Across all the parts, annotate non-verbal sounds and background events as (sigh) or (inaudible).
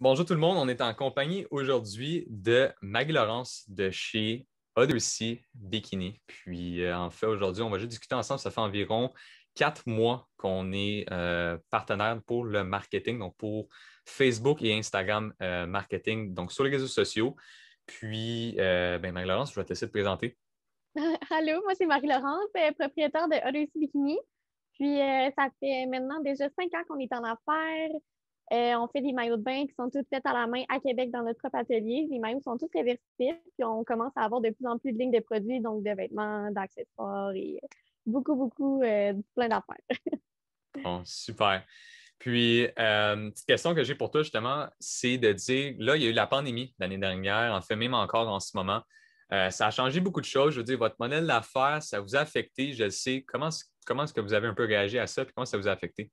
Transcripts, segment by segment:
bonjour tout le monde. On est en compagnie aujourd'hui de Maggie Laurence de chez Odyssey Bikini. Puis, euh, en fait, aujourd'hui, on va juste discuter ensemble. Ça fait environ quatre mois qu'on est euh, partenaire pour le marketing, donc pour Facebook et Instagram euh, marketing, donc sur les réseaux sociaux. Puis, ben, Marie-Laurence, je vais te laisser te présenter. (laughs) Allô, moi, c'est Marie-Laurence, propriétaire de Odyssey Bikini. Puis, ça fait maintenant déjà cinq ans qu'on est en affaires. Euh, on fait des maillots de bain qui sont toutes faites à la main à Québec dans notre propre atelier. Les maillots sont tous réversibles, puis on commence à avoir de plus en plus de lignes de produits, donc de vêtements, d'accessoires et euh, beaucoup, beaucoup, euh, plein d'affaires. (laughs) bon, super. Puis, euh, petite question que j'ai pour toi, justement, c'est de dire, là, il y a eu la pandémie l'année dernière, en fait, même encore en ce moment. ça a changé beaucoup de choses. Je veux dire, votre modèle d'affaires, ça vous a affecté, je le sais. Comment, comment est-ce que vous avez un peu réagi à ça, puis comment ça vous a affecté?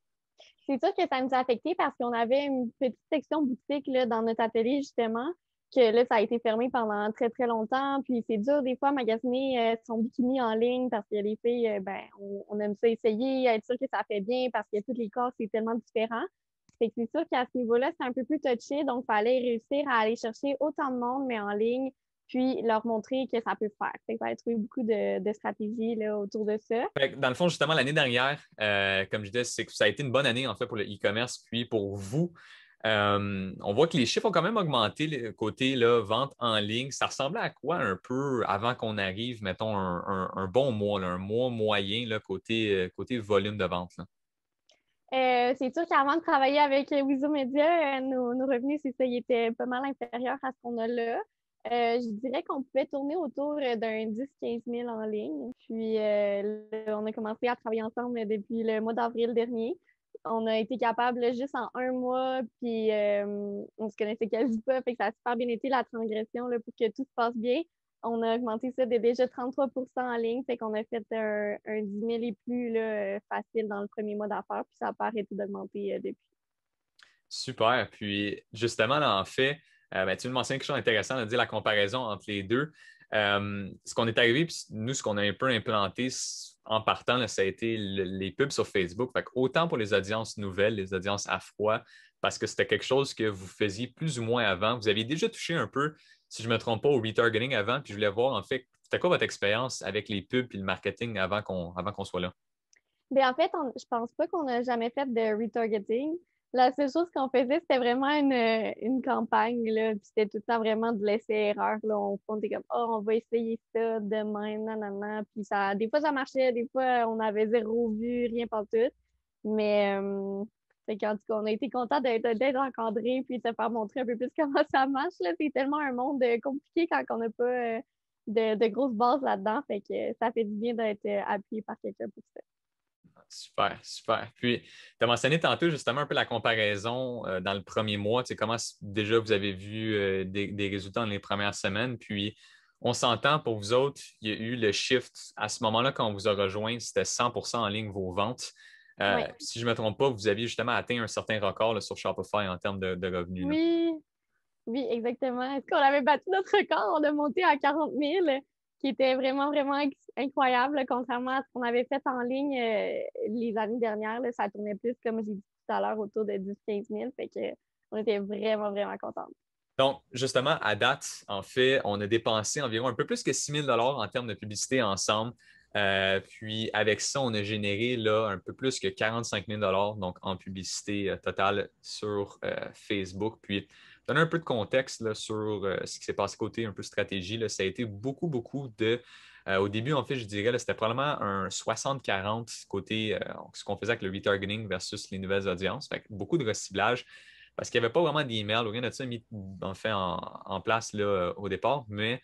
c'est sûr que ça nous a affecté parce qu'on avait une petite section boutique dans notre atelier, justement, que là, ça a été fermé pendant très, très longtemps. Puis c'est dur, des fois, magasiner euh, son bikini en ligne parce que les filles, euh, ben, on, aime ça essayer, être sûr que ça fait bien parce que tous les corps, c'est tellement différent. Fait que c'est sûr qu'à ce niveau-là, c'est un peu plus touché. Donc, il fallait réussir à aller chercher autant de monde, mais en ligne, puis leur montrer que ça peut faire. Fait que ça trouvé beaucoup de, stratégies autour de ça. dans le fond, justement, l'année dernière, euh, comme je disais, c'est que ça a été une bonne année en fait pour le e-commerce, puis pour vous. Euh, on voit que les chiffres ont quand même augmenté le côté là, vente en ligne. Ça ressemblait à quoi un peu avant qu'on arrive, mettons, un, bon mois, un mois moyen là, côté, euh, côté volume de vente? c'est sûr qu'avant de travailler avec Wizo Media, nos, revenus, c'est ça, ils étaient pas mal inférieurs à ce qu'on a là. Euh, je dirais qu'on pouvait tourner autour euh, d'un 10-15 000 en ligne. Puis, euh, on a commencé à travailler ensemble depuis le mois d'avril dernier. On a été capable juste en un mois, puis on se connaissait quasi pas, fait ça a super bien été la transgression pour que tout se passe bien. On a augmenté ça de déjà 33 en ligne, fait qu'on a fait un, 10 000 et plus facile dans le premier mois d'affaires, puis ça n'a pas arrêté d'augmenter depuis. Super. Puis, justement, là, en fait, euh, ben, tu me mentionnes quelque chose d'intéressant, de dire la comparaison entre les deux. Euh, ce qu'on est arrivé, puis nous, ce qu'on a un peu implanté en partant, ça a été les pubs sur Facebook. autant pour les audiences nouvelles, les audiences à froid, parce que c'était quelque chose que vous faisiez plus ou moins avant. Vous aviez déjà touché un peu, si je ne me trompe pas, au retargeting avant, puis je voulais voir en fait, c'était quoi votre expérience avec les pubs et le marketing avant qu'on soit là? Bien, en fait, je je pense pas qu'on n'a jamais fait de retargeting la seule chose qu'on faisait, c'était vraiment euh, une, campagne, là, puis c'était tout le temps vraiment de laisser erreur là, on, était comme « oh, on va essayer ça demain, nanana », puis ça, des fois ça marchait, des fois on avait zéro vue, rien pas tout, mais euh, en tout cas, on a été content d'être encadré puis de se faire montrer un peu plus (laughs) comment ça marche, c'est tellement un monde euh, compliqué quand on n'a pas de, de grosses bases là-dedans, fait que ça fait du bien d'être appuyé par quelqu'un pour ça. Super, super. Puis, tu as mentionné tantôt justement un peu la comparaison euh, dans le premier mois. Tu sais, comment déjà vous avez vu euh, des, résultats dans les premières semaines. Puis, on s'entend pour vous autres, il y a eu le shift. À ce moment-là, quand on vous a rejoint, c'était 100 en ligne vos ventes. Euh, si je ne me trompe pas, vous aviez justement atteint un certain record sur Shopify en termes de, revenus. Oui, oui, exactement. Est-ce qu'on avait battu notre record? On a monté à 40 000 qui était vraiment, vraiment incroyable, contrairement à ce qu'on avait fait en ligne euh, les années dernières. ça tournait plus, comme j'ai dit tout à l'heure, autour de 10-15 000. Fait que, on était vraiment, vraiment contents. Donc, justement, à date, en fait, on a dépensé environ un peu plus que 6 000 en termes de publicité ensemble. Euh, puis avec ça, on a généré là, un peu plus que 45 000 donc en publicité euh, totale sur euh, Facebook. Puis donner un peu de contexte sur ce qui s'est passé côté un peu stratégie. ça a été beaucoup, beaucoup de. au début, en fait, je dirais, que c'était probablement un 60-40 côté ce qu'on faisait avec le retargeting versus les nouvelles audiences. beaucoup de reciblage parce qu'il n'y avait pas vraiment d'email, rien de ça mis en, fait, en, place là, au départ, mais.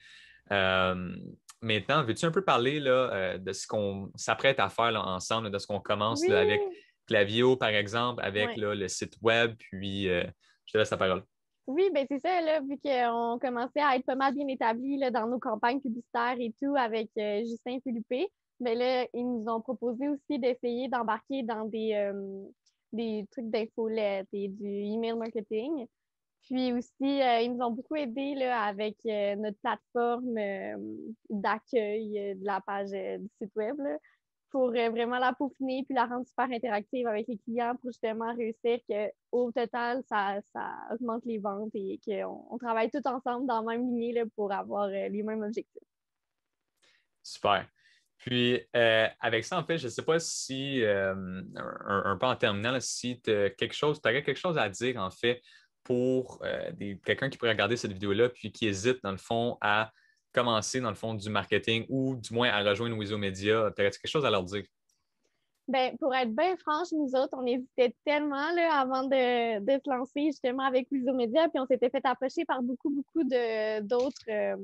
Maintenant, veux-tu un peu parler là, euh, de ce qu'on s'apprête à faire ensemble, de ce qu'on commence avec Clavio, par exemple, avec le site web, puis euh, je te laisse la parole. Oui, bien c'est ça, vu qu'on commençait à être pas mal bien établis dans nos campagnes publicitaires et tout avec euh, Justin Philippe, ben, mais là, ils nous ont proposé aussi d'essayer d'embarquer dans des, des trucs d'infolettes et du email marketing. Puis aussi, euh, ils nous ont beaucoup aidés avec euh, notre plateforme euh, d'accueil de la page du site web pour vraiment la peaufiner puis la rendre super interactive avec les clients pour justement réussir qu'au total, ça, augmente les ventes et qu'on on travaille tous ensemble dans la même lignée pour avoir les mêmes objectifs. Super. Puis, avec ça, en fait, je ne sais pas si, un, peu en terminant, si tu as quelque chose, tu quelque chose à dire, en fait, pour euh, quelqu'un qui pourrait regarder cette vidéo-là puis qui hésite, dans le fond, à commencer, dans le fond, du marketing ou du moins à rejoindre Wizo Media? T'aurais-tu quelque chose à leur dire? Bien, pour être bien franche, nous autres, on hésitait tellement là, avant de, se lancer justement avec Wizo Media, puis on s'était fait approcher par beaucoup, beaucoup d'autres euh,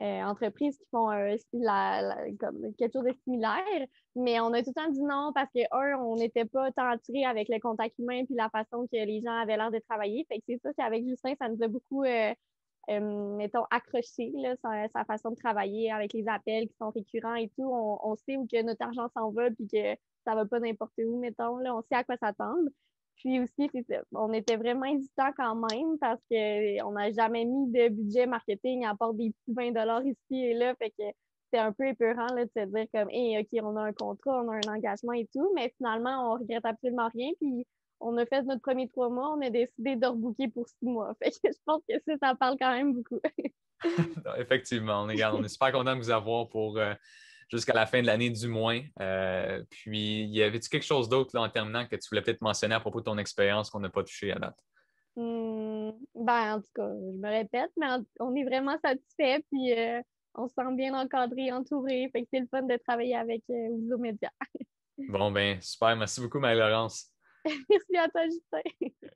euh, entreprises qui font euh, la, comme quelque chose de similaire, mais on a tout le temps dit non parce que, on n'était pas tant avec le contact humain puis la façon que les gens avaient l'air de travailler. Fait que c'est sûr qu'avec Justin, ça nous a beaucoup euh, mettons, accroché, là, sa, façon de travailler avec les appels qui sont récurrents et tout. On, sait où que notre argent s'en va puis que ça va pas n'importe où, mettons. Là, on sait à quoi s'attendre. Puis aussi, on était vraiment hésitants quand même parce qu'on euh, n'a jamais mis de budget marketing à part des petits 20 ici et là. Fait que c'était un peu épeurant là, de se dire comme, hey, OK, on a un contrat, on a un engagement et tout. Mais finalement, on regrette absolument rien. Puis on a fait notre premier trois mois, on a décidé de rebooker pour six mois. (laughs) Fait que je pense que ça, ça parle quand même beaucoup. (laughs) effectivement, on est, on est super content de vous avoir pour. Euh, jusqu'à la fin de l'année du moins. Euh, puis, y avait-tu quelque chose d'autre en terminant que tu voulais peut-être mentionner à propos de ton expérience qu'on n'a pas touché à date? Mmh, ben, en tout cas, je me répète, mais on est vraiment satisfait. Puis, euh, on se sent bien encadré, entouré. Fait que c'est le fun de travailler avec euh, (laughs) bon, ben, super. Merci beaucoup, Marie-Laurence. (laughs) Merci à toi, Justin.